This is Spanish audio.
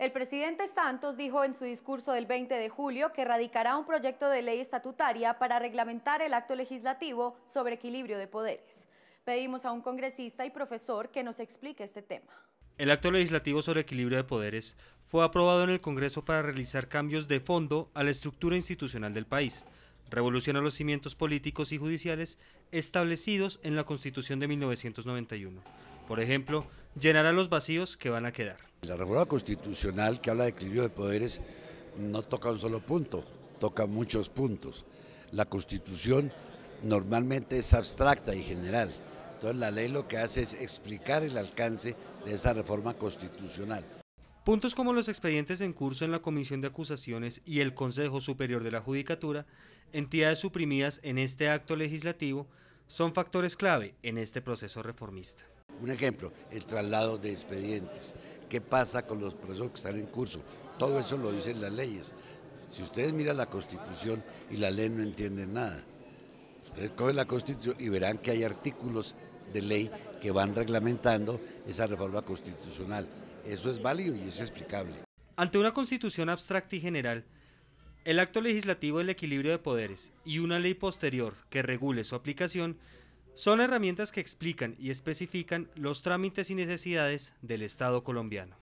El presidente Santos dijo en su discurso del 20 de julio que radicará un proyecto de ley estatutaria para reglamentar el acto legislativo sobre equilibrio de poderes. Pedimos a un congresista y profesor que nos explique este tema. El acto legislativo sobre equilibrio de poderes fue aprobado en el Congreso para realizar cambios de fondo a la estructura institucional del país, revoluciona los cimientos políticos y judiciales establecidos en la Constitución de 1991. Por ejemplo, llenará los vacíos que van a quedar. La reforma constitucional que habla de equilibrio de poderes no toca un solo punto, toca muchos puntos. La constitución normalmente es abstracta y general. Entonces la ley lo que hace es explicar el alcance de esa reforma constitucional. Puntos como los expedientes en curso en la Comisión de Acusaciones y el Consejo Superior de la Judicatura, entidades suprimidas en este acto legislativo, son factores clave en este proceso reformista. Un ejemplo, el traslado de expedientes. ¿Qué pasa con los procesos que están en curso? Todo eso lo dicen las leyes. Si ustedes miran la Constitución y la ley no entienden nada. Ustedes cogen la Constitución y verán que hay artículos de ley que van reglamentando esa reforma constitucional. Eso es válido y es explicable. Ante una constitución abstracta y general, el acto legislativo del equilibrio de poderes y una ley posterior que regule su aplicación son herramientas que explican y especifican los trámites y necesidades del Estado colombiano.